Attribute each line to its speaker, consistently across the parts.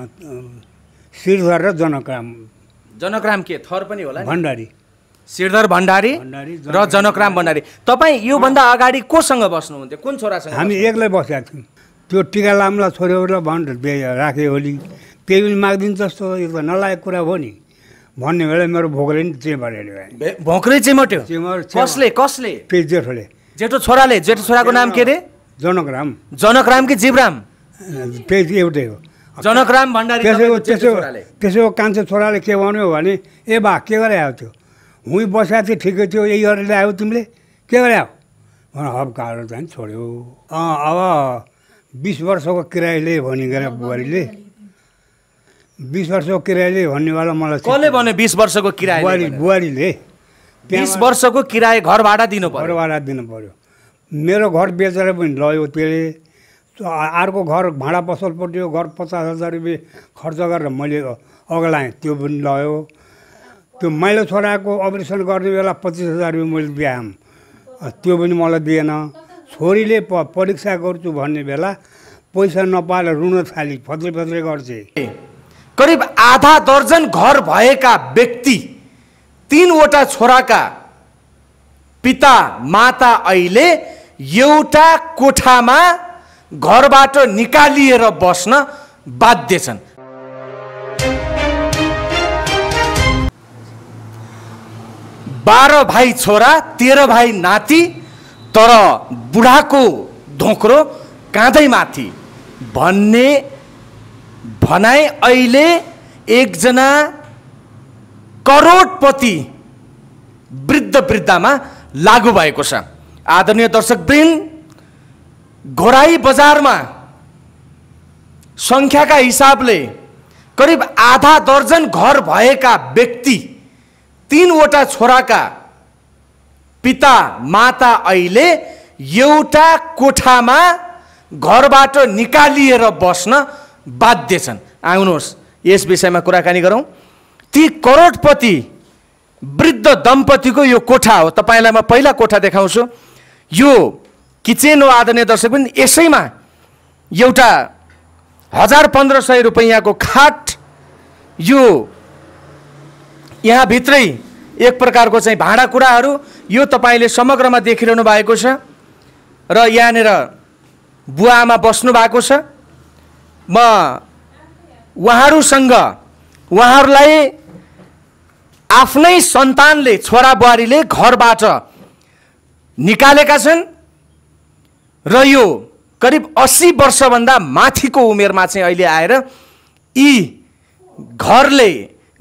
Speaker 1: श्रीधर र जनकराम
Speaker 2: जनकराम के थर पनि होला भण्डारी श्रीधर भण्डारी र जनकराम भण्डारी तपाईँ योभन्दा अगाडि कोसँग बस्नुहुन्थ्यो कुन छोरासँग हामी
Speaker 1: एक्लै बसेका थियौँ त्यो टिका लामला छोरीहरूलाई भन् राखेँ होली त्यही पनि माग्दिन्छ जस्तो यो त नलायक कुरा हो नि भन्ने बेला मेरो भोकले नि चेमरेर
Speaker 2: भोकले चेमट्यो कसले कसले
Speaker 1: त्यही जेठोले जेठो छोराले जेठो छोराको नाम के अरे जनकराम जनकराम कि जीवराम त्यही एउटै हो जनकराम भण्डारी त्यसैको त्यसो त्यसैको कान्छो छोराले के भन्यो भने ए बा के गरे आयो त्यो हुँ बसेको थियो ठिकै थियो यही गरेर ल्यायो तिमीले के गरे आऊ भने हब गाह्रो चाहिँ छोड्यो अँ अब बिस वर्षको किरायले भन्ने गरे बुहारीले बिस वर्षको किरायले भन्नेवाला मलाई कसले भन्यो बिस वर्षको किराय बुहारीले बिस वर्षको किराय घर भाडा दिनु पर्यो घर भाडा दिनु पर्यो मेरो घर बेचेर पनि लयो त्यसले अर्को घर भाँडा पसलपट्टि घर पचास हजार रुपियाँ खर्च गरेर मैले अगलाएँ त्यो पनि लयो त्यो मैले छोराको अपरेसन गर्ने बेला पच्चिस हजार रुपियाँ मैले दिएँ त्यो पनि मलाई दिएन छोरीले प परीक्षा गर्छु भन्ने बेला पैसा नपाएर रुन थाली फत्रे फत्रे गर्छ करिब आधा दर्जन घर भएका व्यक्ति तिनवटा
Speaker 2: छोराका पिता माता अहिले एउटा कोठामा घरबाट निकालिएर बस्न बाध्य छन् बाह्र भाइ छोरा तेह्र भाइ नाति तर बुढाको धोक्रो काँधै माथि भन्ने भनाइ अहिले एकजना करोडपति वृद्ध वृद्धामा लागु भएको छ आदरणीय दर्शक वृन्द घोराई बजारमा सङ्ख्याका हिसाबले करिब आधा दर्जन घर भएका व्यक्ति तिनवटा छोराका पिता माता अहिले एउटा कोठामा घरबाट निकालिएर बस्न बाध्य छन् आउनुहोस् यस विषयमा कुराकानी गरौँ ती करोडपति वृद्ध दम्पतिको यो कोठा हो तपाईँलाई म पहिला कोठा देखाउँछु यो किचेन हो आदरणीय दर्शक पनि यसैमा एउटा हजार पन्ध्र सय रुपैयाँको खाट यो यहाँभित्रै एक प्रकारको चाहिँ भाँडाकुँडाहरू यो तपाईँले समग्रमा देखिरहनु भएको छ र यहाँनिर बुवा आमा बस्नु भएको छ म उहाँहरूसँग उहाँहरूलाई आफ्नै सन्तानले छोरा बुहारीले घरबाट निकालेका छन् र यो करिब अस्सी वर्षभन्दा माथिको उमेरमा चाहिँ अहिले आएर यी घरले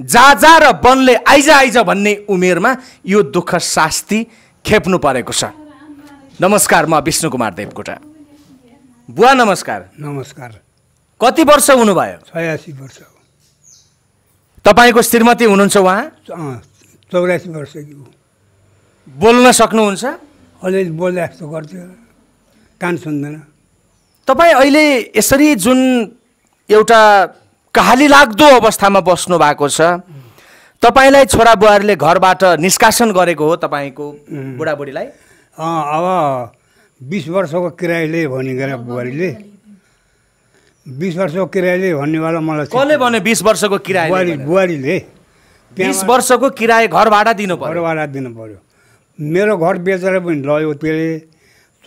Speaker 2: जा जाजा र वनले आइजा आइज भन्ने उमेरमा यो दुःख शास्ति खेप्नु परेको छ नमस्कार म विष्णु कुमार देवकोटा बुवा नमस्कार नमस्कार कति वर्ष हुनुभयो
Speaker 1: छयासी वर्ष तपाईँको श्रीमती हुनुहुन्छ उहाँ चौरासी वर्ष बोल्न सक्नुहुन्छ अलिअलि बोल्दा जस्तो गर्थ्यो कान सुन्दैन तपाईँ अहिले यसरी जुन एउटा
Speaker 2: कहाली लाग्दो अवस्थामा बस्नु भएको छ तपाईँलाई बुहारीले घरबाट निष्कासन गरेको हो तपाईँको
Speaker 1: बुढाबुढीलाई अब बिस वर्षको किरायले गरे बुहारीले बिस वर्षको किरायले भन्नेवाला मलाई
Speaker 2: कसले भन्यो बिस वर्षको किराय
Speaker 1: बुहारीले बिस
Speaker 2: वर्षको किराय घर भाडा दिनु पर्यो
Speaker 1: घर भाडा दिनु पर्यो मेरो घर बेचेर पनि लग्यो त्यसले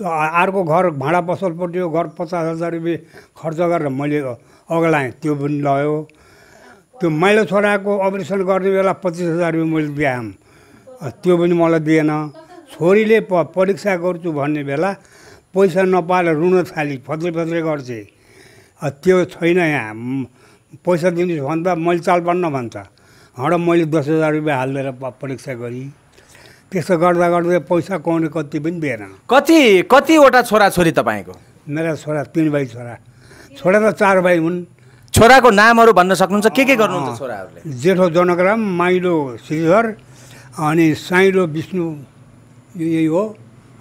Speaker 1: अर्को घर भाँडा पसलपट्टि घर पचास हजार रुपियाँ खर्च गरेर मैले अगलाएँ त्यो पनि लयो त्यो मैले छोराको अपरेसन गर्ने बेला पच्चिस हजार रुपियाँ मैले दिएँ त्यो पनि मलाई दिएन छोरीले प परीक्षा गर्छु भन्ने बेला पैसा नपाएर रुन थाली फत्रे फत्रे गर्छे त्यो छैन यहाँ पैसा दिनुहोस् भन्दा मैले चाल बन्न भन्छ हड मैले दस हजार रुपियाँ हालिदिएर परीक्षा गरेँ त्यसो गर्दा गर्दै पैसा कमाउने कति पनि दिएन
Speaker 2: कति कतिवटा छोरी तपाईँको
Speaker 1: मेरा छोरा तिन भाइ छोरा छोरा त चार भाइ हुन् छोराको नामहरू भन्न सक्नुहुन्छ के के गर्नुहुन्छ छोराहरूले जेठो जनकराम माइलो श्रीधर अनि साइलो विष्णु यही हो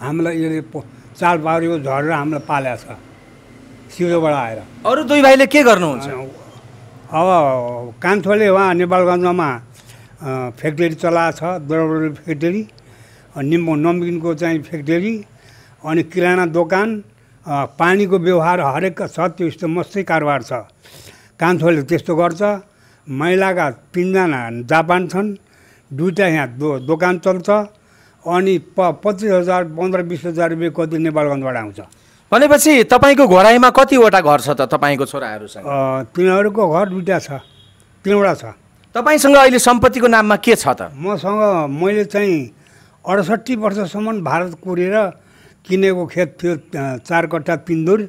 Speaker 1: हामीलाई यसले चाल पारेको झरेर हामीलाई पालेको छ सिधोबाट आएर अरू दुई भाइले के गर्नुहुन्छ अब कान्छोले उहाँ नेपालगञ्जमा फ्याक्ट्री चलाएको छ दरबारी फ्याक्ट्री निम्बु नम्बिनको चाहिँ फ्याक्ट्री अनि किराना दोकान पानीको व्यवहार हरेक छ त्यो यस्तो मस्तै कारोबार छ कान्छोले त्यस्तो गर्छ महिलाका तिनजना जापान छन् दुइटा यहाँ दो दोकान चल्छ अनि प पच्चिस हजार पन्ध्र बिस हजार रुपियाँ कति नेपालगञ्जबाट आउँछ
Speaker 2: भनेपछि तपाईँको घराइमा कतिवटा घर छ त तपाईँको छ
Speaker 1: तिनीहरूको घर दुइटा छ तिनवटा छ तपाईँसँग अहिले सम्पत्तिको नाममा के छ त मसँग मैले चाहिँ अडसट्ठी वर्षसम्म भारत कुरेर किनेको खेत थियो चार कट्ठा पिन्दुर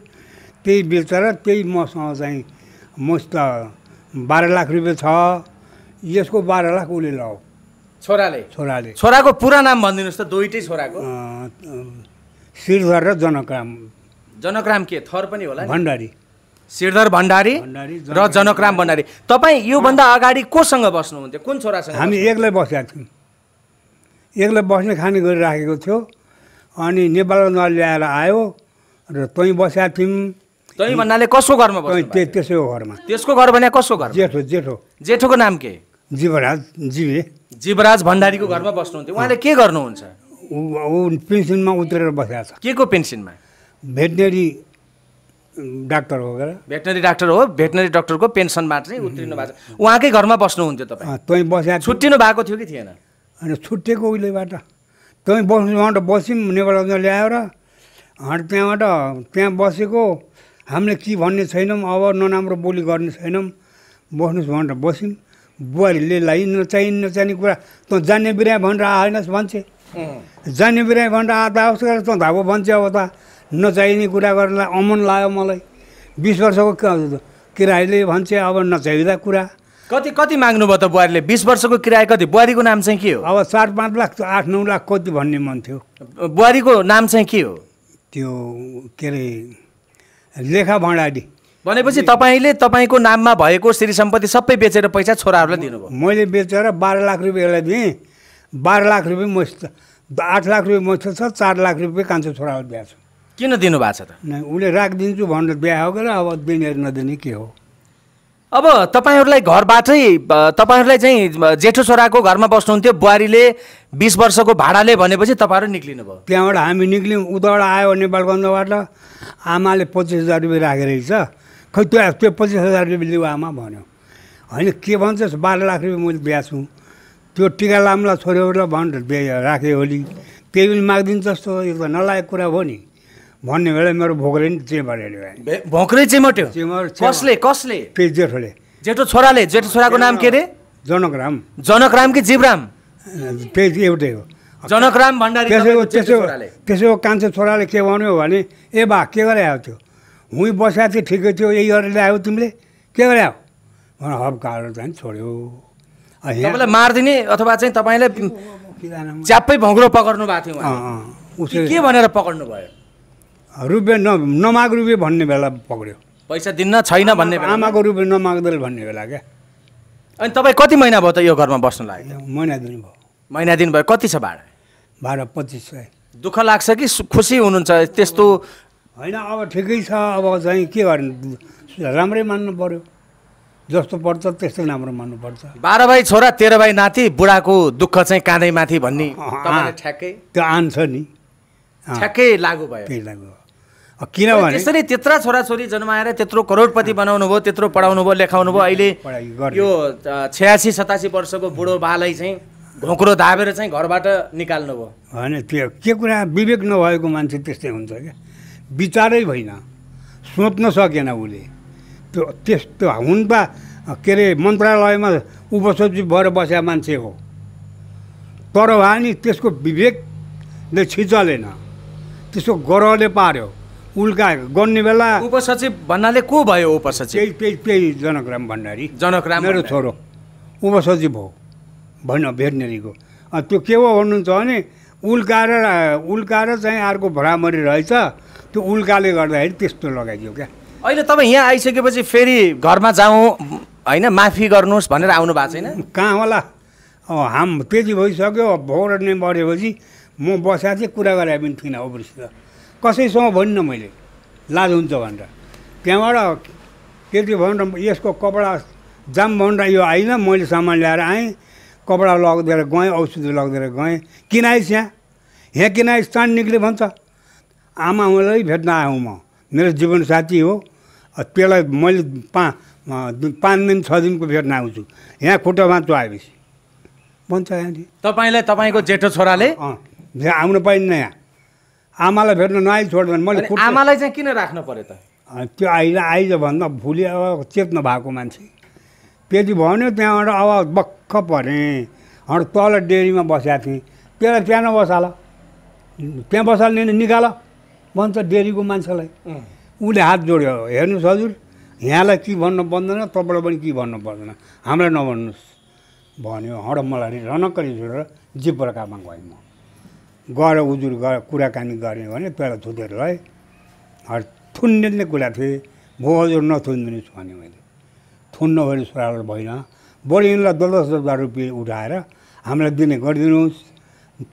Speaker 1: त्यही बेचेर त्यही मसँग चाहिँ म त बाह्र लाख रुपियाँ छ यसको बाह्र लाख उसले ल छोराले छोराले
Speaker 2: छोराको पुरा नाम भनिदिनुहोस् त दुइटै छोराको
Speaker 1: श्रीधर र जनकराम
Speaker 2: जनकराम के थर पनि होला
Speaker 1: भण्डारी श्रीधर भण्डारी र जनकराम
Speaker 2: भण्डारी तपाईँ योभन्दा अगाडि कोसँग बस्नुहुन्थ्यो कुन छोरासँग हामी
Speaker 1: एक्लै बसेका थियौँ एक्लै बस्ने खाने गरिराखेको थियो अनि नेपाल ल्याएर आयो र तै बसेका थियौँ तै भन्नाले कसो घरमा त्यसको घरमा त्यसको घर भने कसको घर जेठो जेठो जेठोको नाम के जीवराज जीवे जीवराज भण्डारीको घरमा बस्नुहुन्थ्यो उहाँले के गर्नुहुन्छ ऊ पेन्सनमा उत्रेर बसेको छ के को पेन्सनमा भेटनेरी डाक्टर हो
Speaker 2: भेटनरी डाक्टर हो भेटनरी डाक्टरको पेन्सनमा चाहिँ उत्रिनु भएको छ उहाँकै घरमा बस्नुहुन्थ्यो तपाईँ तपाईँ बसेको छुट्टिनु भएको थियो कि थिएन
Speaker 1: होइन छुट्टिएको उहिलेबाट तपाईँ बस्नु उहाँबाट बस्यौँ नेपाल ल्याएर अनि त्यहाँबाट त्यहाँ बसेको हामीले के भन्ने छैनौँ अब नराम्रो बोली गर्ने छैनौँ बस्नुहोस् भनेर बस्यौँ बुहारीले लाइ नचाहि नचाहिने कुरा त जान्ने बिराए भनेर आएनस् भन्छे जाने बिराए भनेर आउँदा आवश्यक तँ धाबो भन्छ अब त नचाहिने कुरा गर्नलाई अमन लाग्यो मलाई बिस वर्षको किरायले भन्छ अब नचाहिँदा कुरा कति कति माग्नु माग्नुभयो त बुहारीले बिस वर्षको किराया कति बुहारीको नाम चाहिँ के हो अब चार पाँच लाख आठ नौ लाख कति भन्ने मन थियो बुहारीको नाम चाहिँ के हो त्यो के अरे लेखा भण्डारी भनेपछि तपाईँले तपाईँको नाममा भएको श्री
Speaker 2: सम्पत्ति सबै बेचेर पैसा छोराहरूलाई दिनुभयो
Speaker 1: मैले बेचेर बाह्र लाख रुपियाँलाई दिएँ बाह्र लाख रुपियाँ मसित आठ लाख रुपियाँ मसित छ चार लाख रुपियाँ कान्छो छोराहरू दिएको छु किन दिनु भएको छ त उसले राखिदिन्छु भनेर बिहा हो गएर अब दिने नदिने के हो अब
Speaker 2: तपाईँहरूलाई घरबाटै तपाईँहरूलाई चाहिँ जेठो छोराको घरमा बस्नुहुन्थ्यो बुहारीले बिस वर्षको भाडाले भनेपछि तपाईँहरू निक्लिनु भयो
Speaker 1: त्यहाँबाट हामी निक्ल्यौँ उताबाट आयो नेपालगञ्जबाट आमाले पच्चिस हजार रुपियाँ राखेर छ खै त्यो त्यो पच्चिस हजार रुपियाँ लिऊ आमा भन्यो होइन के भन्छ बाह्र लाख रुपियाँ मैले बिहा छु त्यो टिका लाम्ला छोरीहरूलाई भनेर राखेँ होली त्यही पनि मागिदिन्छ जस्तो यो नलायक कुरा हो नि भन्ने बेला मेरो भोकले नि चेमर हेऱ्यो भोकले चेमट्यो कसले कसले त्यही जेठोले जेठो छोराले जेठो छोराको नाम के अरे जनकराम जनकराम कि जीवराम त्यही एउटै हो जनकराम भण्डारी त्यसो त्यसो त्यसो कान्छो छोराले के भन्यो भने ए बा के गरे आयो त्यो हुँ बसेको थियो ठिकै थियो यही गरेर ल्यायो तिमीले के गरे आयो भने हप्काएर चाहिँ छोड्यो तपाईँलाई मारिदिने
Speaker 2: अथवा चाहिँ तपाईँलाई
Speaker 1: च्याप्पै भौँग्रो पक्र्नु भएको थियो के भनेर पक्राउनु भयो रुपियाँ न नमाग रुपियाँ भन्ने बेला पक्रियो पैसा दिन्न छैन भन्ने आमाको रुपियाँ नमाग्दै भन्ने बेला क्या
Speaker 2: अनि तपाईँ कति महिना भयो त यो घरमा बस्नु लाग्यो महिना दिन भयो महिना दिन भयो कति
Speaker 1: छ भाडा भाडा पच्चिस सय दुःख लाग्छ कि खुसी हुनुहुन्छ त्यस्तो होइन अब ठिकै छ अब चाहिँ के गर्नु राम्रै मान्नु पऱ्यो जस्तो पर्छ त्यस्तो राम्रो मान्नुपर्छ
Speaker 2: बाह्र भाइ छोरा तेह्र भाइ नाति बुढाको दुःख चाहिँ काँधैमाथि भन्ने
Speaker 1: ठ्याक्कै त्यो आन्छ नि ठ्याक्कै लागु भयो लागु भयो किनभने त्यसरी
Speaker 2: त्यत्र छोराछोरी जन्माएर त्यत्रो करोडपति बनाउनु भयो त्यत्रो पढाउनु भयो लेखाउनु भयो अहिले यो छ्यासी सतासी वर्षको बुढो बालाई चाहिँ घोक्रो धाबेर चाहिँ घरबाट निकाल्नु भयो
Speaker 1: होइन त्यो के कुरा विवेक नभएको मान्छे त्यस्तै हुन्छ क्या विचारै भएन सोच्न सकेन उसले त्यो त्यस्तो हुन त के अरे मन्त्रालयमा उपसचिव भएर बसेका मान्छे हो तर भए नि त्यसको विवेकले छिचलेन त्यसको गर्वले पार्यो उल्का गर्ने बेला उपसचिव भन्नाले को भयो उपसचिव त्यही त्यही जनकराम भण्डारी जनकराम मेरो छोरो उपसचिव हो भन्नु भेटनेरीको त्यो के हो भन्नुहुन्छ भने उल्काएर उल्काएर चाहिँ अर्को भ्रामरी रहेछ त्यो उल्काले गर्दाखेरि त्यस्तो लगाइदियो क्या अहिले तपाईँ यहाँ आइसकेपछि फेरि घरमा जाउँ होइन माफी गर्नुहोस् भनेर आउनु भएको छैन कहाँ होला अब हाम त्यति भइसक्यो भोर नै बढेपछि म बसेर चाहिँ कुरा गरे पनि थिइनँ अबसित कसैसँग भन्न मैले लाज हुन्छ भनेर त्यहाँबाट के के भनेर यसको कपडा जाम भनेर यो आइनँ मैले सामान ल्याएर आएँ कपडा लगिदिएर गएँ औषधी लगिदिएर गएँ किनाइस् यहाँ यहाँ किनाइस् स्टान्ड निक्ले भन्छ आमा उनलाई भेट्न आएँ म मेरो जीवनसाथी हो त्यसलाई मैले पा पाँच दिन छ दिनको भेट्न आउँछु यहाँ खुट्टा बाँच्छु आएपछि भन्छ यहाँ
Speaker 2: तपाईँलाई तपाईँको जेठो
Speaker 1: छोराले आउनु पाइन्न यहाँ आमालाई भेट्न नआइ छोड्यो भने मैले आमालाई चाहिँ किन राख्नु पऱ्यो त त्यो आइज आइज भन्दा भोलि अब चेत नभएको मान्छे त्यति भन्यो त्यहाँबाट अब बक्ख परेँ हड तल डेरीमा बसेको थिएँ त्यसलाई त्यहाँ नबसाल त्यहाँ बसाल नि निकाल भन्छ डेरीको मान्छेलाई उसले हात जोड्यो हेर्नुहोस् हजुर यहाँलाई के भन्नु पर्दैन तपाईँलाई पनि के भन्नु पर्दैन हामीलाई नभन्नुहोस् भन्यो हड मलाई रनक्करी छोडेर जे प्रकारमा गएँ म गएर उजुर गरेर कुराकानी गर्ने भने पहिला थुतेहरूलाई थुन्ने कुरा थिएँ भो हजुर नथुनिदिनुहोस् भने मैले थुन्न भने सुराल भएन बढी यिनलाई दस हजार रुपियाँ उठाएर हामीलाई दिने गरिदिनुहोस्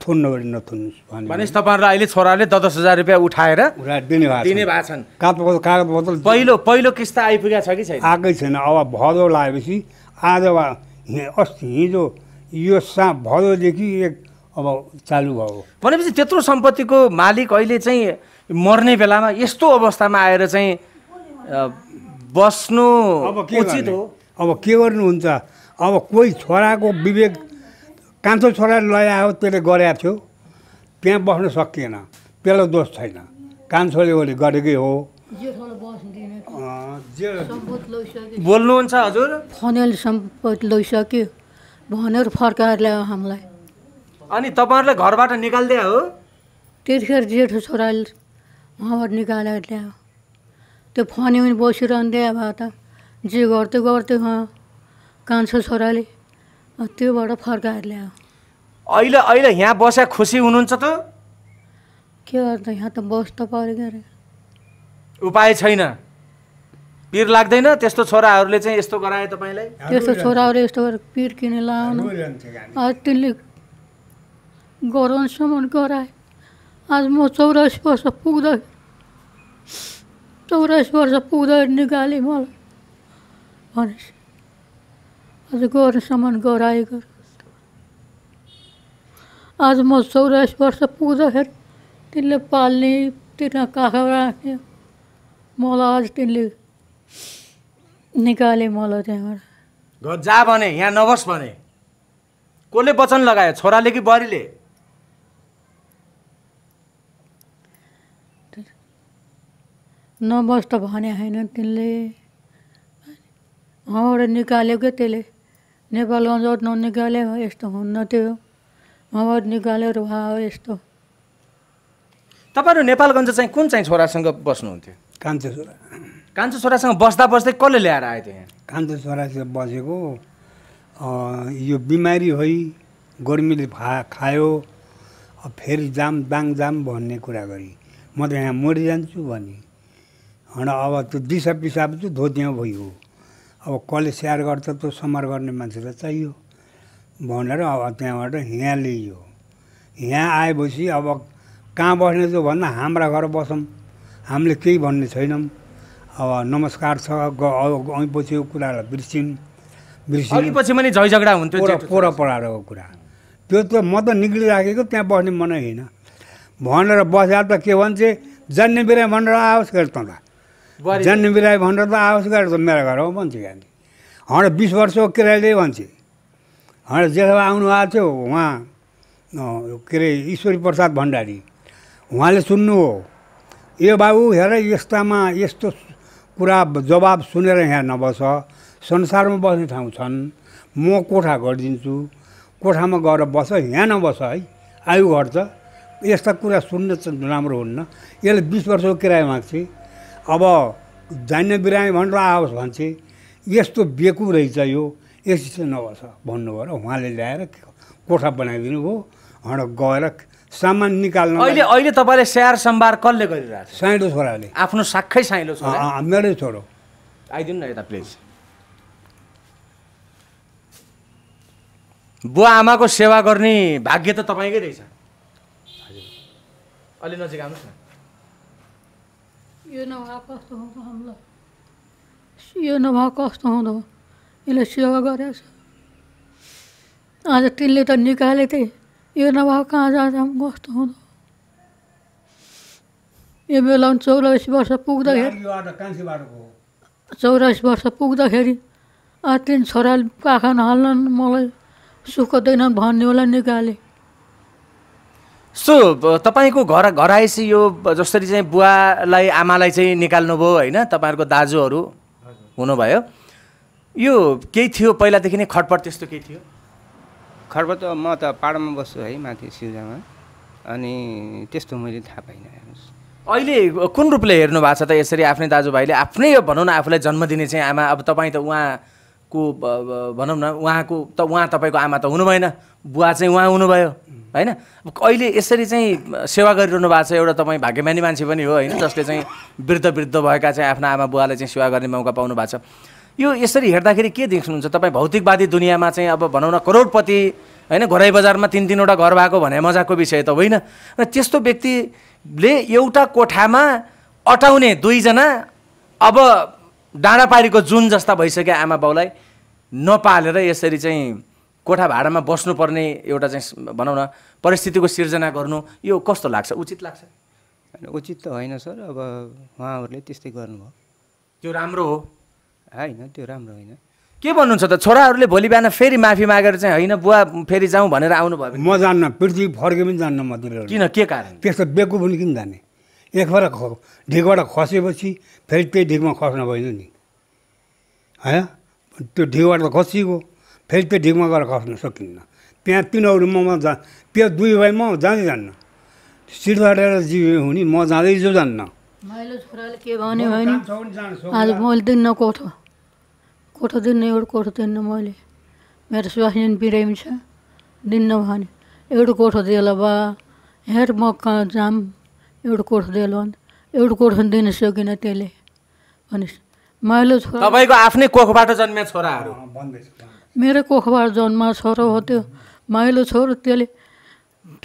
Speaker 1: थुन्न भने नथुन्नुहोस् भने
Speaker 2: भनेपछि तपाईँहरूलाई अहिले छोराले दस दस हजार रुपियाँ उठाएर दिने दिने भएको छन्
Speaker 1: कागज कागज बोतल पहिलो पहिलो किस्ता आइपुगेको छ कि छैन आएकै छैन अब भदौ लगाएपछि आज अस्ति हिजो यो सा भदौदेखि एक अब चालु भयो भनेपछि त्यत्रो सम्पत्तिको मालिक अहिले चाहिँ मर्ने बेलामा यस्तो
Speaker 2: अवस्थामा आएर चाहिँ
Speaker 1: बस्नु अब के उचित हो अब के गर्नुहुन्छ अब कोही छोराको विवेक कान्छो छोरा लयायो त्यसले गरेको थियो त्यहाँ बस्न सकिएन त्यसलाई दोष छैन कान्छोले उसले गरेकै हो बोल्नुहुन्छ हजुर
Speaker 3: फनेल सम्पत्ति लैसक्यो भनेर फर्काएर ल्यायो हामीलाई
Speaker 2: अनि तपाईँहरूले घरबाट निकालिदिए हो
Speaker 3: त्यतिखेर जेठो छोराले उहाँबाट निकालेर ल्यायो त्यो फनी पनि बसिरहन्थे अब त जे गर्थ्यो गर्थ्यो उहाँ कान्छो छोराले त्योबाट फर्काएर ल्यायो
Speaker 2: अहिले अहिले यहाँ बसेर खुसी हुनुहुन्छ त
Speaker 3: के गर्नु यहाँ त बस त पऱ्यो के
Speaker 2: उपाय छैन पिर लाग्दैन त्यस्तो छोराहरूले चाहिँ यस्तो गराए तपाईँलाई त्यस्तो छोराहरूले
Speaker 3: यस्तो गरेर पिर किने लाउनु त्यसले गोरोवन श्रमण आज म चौरासी वर्ष पुग्दै चौरासी वर्ष पुग्दै निकालेँ मलाई भनेपछि आज गोरसम्म गौराई गर आज म चौरासी वर्ष पुग्दाखेरि तिनले पाल्ने तिनीहरू काखा राख्ने मलाई आज तिनले निकाले मलाई त्यहाँबाट
Speaker 2: जा भने यहाँ नबस् भने कसले वचन लगायो छोराले कि बुहारीले
Speaker 3: नबस् त भने होइन तिनले हँबाट निकाल्यो क्या त्यसले नेपाल गाउँबाट हो यस्तो हुन्न त्यो हँबाट निकाल्यो र भा हो यस्तो
Speaker 2: तपाईँहरू नेपालगञ्ज चाहिँ कुन चाहिँ छोरासँग बस्नुहुन्थ्यो कान्छो छोरा कान्छो छोरासँग बस्दा बस्दै कसले ल्याएर आयो थियो यहाँ
Speaker 1: कान्छो छोरासँग बसेको यो बिमारी है गर्मीले फा खायो फेरि जाम दाङ जाम भन्ने कुरा गरी म त यहाँ मरिजान्छु भने होइन अब त्यो दिसा पिसाब चाहिँ धोतिमा भयो अब कसले स्याहार गर्छ त्यो समर गर्ने मान्छेलाई चाहियो भनेर अब त्यहाँबाट यहाँ ल्याइयो यहाँ आएपछि अब कहाँ बस्ने त्यो भन्दा हाम्रा घर बसौँ हामीले केही भन्ने छैनौँ अब नमस्कार छ पछि कुराहरूलाई बिर्सिन् बिर्सिन् झै झगडा हुन्थ्यो पोर पराएको कुरा त्यो त म त निक्लिराखेको त्यहाँ बस्ने मनै होइन भनेर बसेर त के भन्छ जान्ने बिरा भनेर आओस् त जन्म बिराए भनेर त आवाज गएर त मेरो घरमा भन्छु क्या हड बिस वर्षको किरायले भन्छु हँड जेठ आउनु आएको थियो उहाँ के अरे ईश्वरी प्रसाद भण्डारी उहाँले सुन्नु हो ए बाबु हेर यस्तामा यस्तो कुरा जवाब सुनेर यहाँ नबस संसारमा बस्ने ठाउँ छन् म कोठा गरिदिन्छु कोठामा गएर बस यहाँ नबस है आयु घट्छ यस्ता कुरा सुन्न राम्रो हुन्न यसले बिस वर्षको किराया माग्छ अब जान्ने बिरामी भनेर आओस् भन्छे यस्तो बेकु रहेछ यो यसो चाहिँ नहोस् भन्नुभयो र उहाँले ल्याएर कोठा बनाइदिनु भयो हँड गएर सामान निकाल्नु अहिले
Speaker 2: अहिले तपाईँले स्याहार सम्भार कसले गरिरहेको छ
Speaker 1: साइलो छोराले आफ्नो
Speaker 2: साक्खै साइलो छोरा
Speaker 1: मेरै छोरो आइदिनु
Speaker 2: न यता प्लिज बुवा आमाको सेवा गर्ने भाग्य त तपाईँकै रहेछ अलि नजिक आउनुहोस् न
Speaker 3: यो नभए कस्तो हुँदो यो कस्तो यसले सेवा गरेछ आज तिनले त निकाले थिए यो नभए कहाँ जाँदा कस्तो हुँदो यो बेला चौरासी वर्ष पुग्दाखेरि चौरासी वर्ष पुग्दाखेरि आज तिन छोराले पाखा नहाल्न मलाई सुख भन्ने होला निकाले
Speaker 2: सो तपाईँको घर घर आएपछि यो जसरी चाहिँ बुवालाई आमालाई चाहिँ निकाल्नुभयो होइन तपाईँहरूको दाजुहरू हुनुभयो यो केही थियो पहिलादेखि नै खटपट त्यस्तो केही थियो
Speaker 1: खटपट म त पाहाडमा बस्छु है माथि सिर्जामा अनि त्यस्तो मैले थाहा पाइनँ हेर्नुहोस् अहिले
Speaker 2: कुन रूपले हेर्नु भएको छ त यसरी आफ्नै दाजुभाइले आफ्नै भनौँ न आफूलाई जन्म दिने चाहिँ आमा अब तपाईँ त उहाँको भनौँ न उहाँको त उहाँ तपाईँको आमा त हुनुभएन बुवा चाहिँ उहाँ हुनुभयो होइन अहिले यसरी चाहिँ सेवा गरिरहनु भएको छ एउटा तपाईँ भाग्यमानी मान्छे पनि हो होइन जसले चाहिँ वृद्ध वृद्ध भएका चाहिँ आफ्ना आमा बुवालाई चाहिँ सेवा गर्ने मौका पाउनु भएको छ यो यसरी हेर्दाखेरि के देख्नुहुन्छ तपाईँ भौतिकवादी दुनियाँमा चाहिँ अब भनौँ न करोडपति होइन घोराई बजारमा तिन तिनवटा घर भएको भने मजाको विषय त होइन र त्यस्तो व्यक्तिले एउटा कोठामा अटाउने दुईजना अब डाँडा पारीको जुन जस्ता भइसक्यो आमा बाउलाई नपालेर यसरी चाहिँ कोठा भाडामा बस्नुपर्ने एउटा चाहिँ भनौँ न परिस्थितिको सिर्जना गर्नु यो कस्तो लाग्छ उचित लाग्छ होइन उचित त होइन सर अब उहाँहरूले त्यस्तै गर्नुभयो त्यो राम्रो हो होइन त्यो राम्रो होइन के भन्नुहुन्छ त छोराहरूले भोलि बिहान फेरि माफी मागेर चाहिँ होइन बुवा फेरि जाउँ भनेर आउनु आउनुभयो म जान्न पृथ्वी
Speaker 1: फर्के पनि जान्न म तिनीहरू किन के कारण त्यस्तो बेकु पनि किन जाने एकबाट ख ढिकबाट खसेपछि फेरि त्यही ढिकमा खस्न भएन नि होइन त्यो ढिकबाट त खसिगयो फेरि त्यो ढिकमा गएर खस्न सकिन्न त्यहाँ तिनीहरूमा म जा त्यो दुई भाइ म जाँदै जान्न सिट फाटेर जीव हुने म जाँदै जो जान्न
Speaker 3: मैले छोराले के भन्यो भने आज मैले दिन्न कोठो कोठो दिन्न एउटा कोठो दिन्न मैले मेरो स्वास्नी बिरामी छ दिन्न भने एउटा कोठो दिएल बा हेर म कहाँ जाम एउटा कोठो दिएल भने एउटा कोठो दिन सकिनँ त्यसले भने मैले छोरा तपाईँको आफ्नै कोखबाट
Speaker 2: जन्मिया छोराहरू
Speaker 1: भन्दैछु
Speaker 3: मेरो कोखबाट जन्मा छोरो हो त्यो माइलो छोरो त्यसले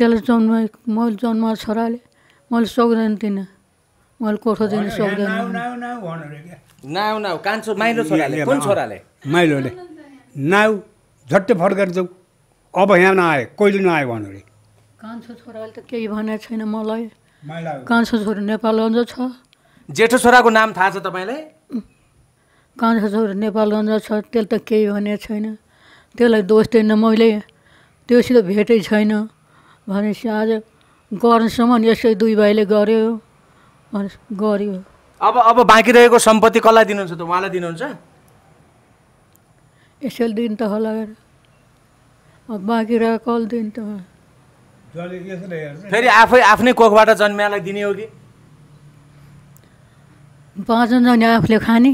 Speaker 3: त्यसले जन्म मैले जन्मा छोराले मैले सक्दैन थिइनँ मैले कोठो दिन
Speaker 1: सक्दैन
Speaker 2: नाउ नाउ कान्छो माइलो छोराले कुन छोराले
Speaker 1: माइलोले नाउ झट्ट फर्केर जाउँ अब यहाँ नआए कहिले नआयो भन्नु अरे
Speaker 3: कान्छो छोराले त केही भने छैन मलाई कान्छो छोरी नेपाल अझ छ
Speaker 2: जेठो छोराको नाम थाहा छ तपाईँलाई
Speaker 3: गाँजा छ नेपाल गाँजा छ त्यसले त केही भने छैन त्यसलाई दोष दिएन मैले त्योसित भेटै छैन भनेपछि आज गर्नुसम्म यसै दुई भाइले गर्यो भने गर्यो
Speaker 2: अब अब बाँकी रहेको सम्पत्ति कसलाई दिनुहुन्छ त उहाँलाई दिनुहुन्छ
Speaker 3: यसैले दिन त होला अब बाँकी रहेको कल दिन त
Speaker 2: फेरि आफै आफ्नै कोखबाट जन्म्यालाई दिने हो कि
Speaker 3: पाँचजना आफूले खाने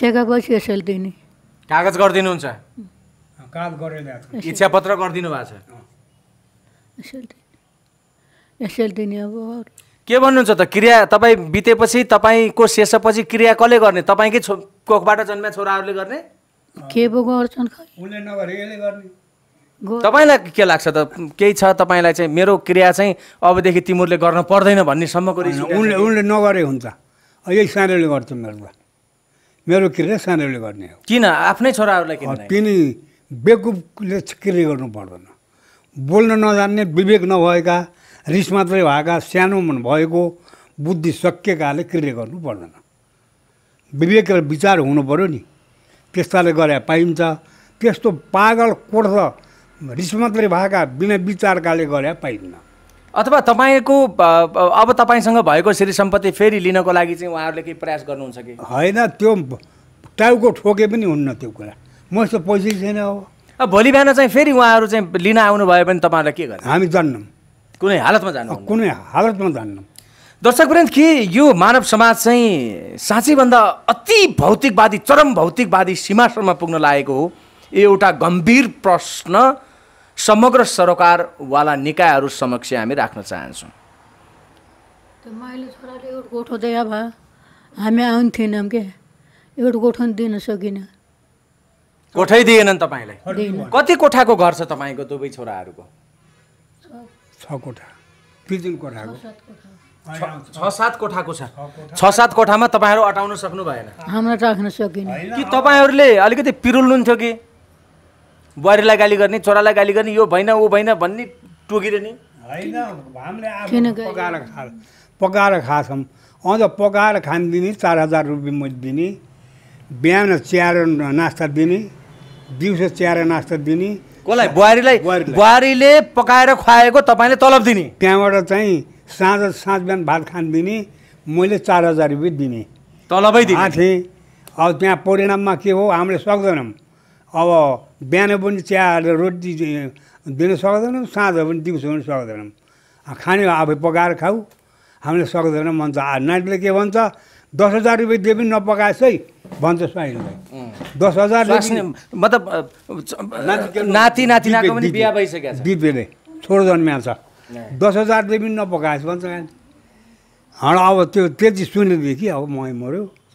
Speaker 3: सेकेपछि एसएल दिने
Speaker 2: कागज गरिदिनुहुन्छ इच्छा पत्र गरिदिनु भएको छ
Speaker 3: एसएल दिने अब
Speaker 2: के भन्नुहुन्छ त क्रिया तपाईँ बितेपछि तपाईँको शेषपछि क्रिया कसले गर्ने तपाईँकै छो कोखबाट जन्मिया छोराहरूले गर्ने
Speaker 3: के पो गर्छन्
Speaker 2: तपाईँलाई के लाग्छ त केही छ तपाईँलाई चाहिँ मेरो क्रिया चाहिँ अबदेखि तिमीहरूले गर्न पर्दैन भन्ने सम्मको उनले
Speaker 1: उनले नगरे हुन्छ यही सानोले गर्छ मेरो मेरो किर्ने सानोले गर्ने हो किन आफ्नै छोराहरूलाई किन किन बेकुबले किर्ने गर्नु पर्दैन बोल्न नजान्ने विवेक नभएका रिस मात्रै भएका सानो मन भएको बुद्धि सकिएकाले किर्ने गर्नु पर्दैन विवेक र विचार हुनु पऱ्यो नि त्यस्ताले गरे पाइन्छ त्यस्तो पागल कोर्छ रिस मात्रै भएका बिना विचारकाले गरे पाइन्न
Speaker 2: अथवा तपाईँको अब तपाईँसँग भएको श्री सम्पत्ति फेरि लिनको लागि चाहिँ उहाँहरूले केही प्रयास गर्नुहुन्छ कि
Speaker 1: होइन त्यो टाउको ठोके पनि हुन्न त्यो कुरा म यस्तो पैसै छैन
Speaker 2: अब भोलि बिहान चाहिँ फेरि उहाँहरू चाहिँ लिन आउनुभयो भने तपाईँहरूलाई के गर्नु
Speaker 1: हामी जान्नौँ कुनै हालतमा जानु कुनै हालतमा जान्नौँ दर्शक वृन्द के यो मानव समाज
Speaker 2: चाहिँ साँच्चैभन्दा अति भौतिकवादी चरम भौतिकवादी सीमासम्म पुग्न लागेको हो यो एउटा गम्भीर प्रश्न समग्र सरकारवाला निकायहरू समक्ष हामी राख्न चाहन्छौँ
Speaker 3: छोराले एउटा गोठो दिए भयो हामी आउँथेनौँ के एउटा गोठो दिन सकिनँ
Speaker 2: कोठै दिएनन् तपाईँलाई कति कोठाको घर छ तपाईँको दुवै छोराहरूको छ कोठा कोठाको छ सात कोठाको छ छ सात कोठामा तपाईँहरू अटाउन सक्नु भएन
Speaker 3: हाम्रो राख्न सकिन कि
Speaker 2: तपाईँहरूले अलिकति पिरुल्नुहुन्थ्यो कि बुहारीलाई गाली गर्ने छोरालाई गाली गर्ने यो भएन ऊ भएन भन्ने टोकिरहने
Speaker 1: होइन हामीले पकाएर खा पकाएर खाछौँ अन्त पकाएर खान दिने चार हजार रुपियाँ मैले दिने बिहान चियाएर नास्ता दिने दिउँसो चियाएर नास्ता दिने
Speaker 2: कसलाई बुहारीलाई
Speaker 1: बुहारीले पकाएर खुवाएको तपाईँले तलब दिने त्यहाँबाट चाहिँ साँझ साँझ बिहान भात खान दिने मैले चार हजार रुपियाँ दिने तलबै दिने थिएँ अब त्यहाँ परिणाममा के हो हामीले सक्दैनौँ अब बिहान पनि चिया रोटी दिन सक्दैनौँ साँझ पनि दिउँसो पनि सक्दैनौँ खाने आफै पकाएर खाऊ हामीले सक्दैनौँ भन्छ नानीले के भन्छ दस हजार रुपियाँ दिए पनि नपकाएछ है भन्छ स्वाइनलाई दस हजार
Speaker 2: मतलब नाति नाति पनि छ
Speaker 1: दिपेले छोरो जन्म्या छ दस हजार दिए पनि नपकाएछ भन्छ हड अब त्यो त्यति सुनेदेखि अब मै मऱ्यो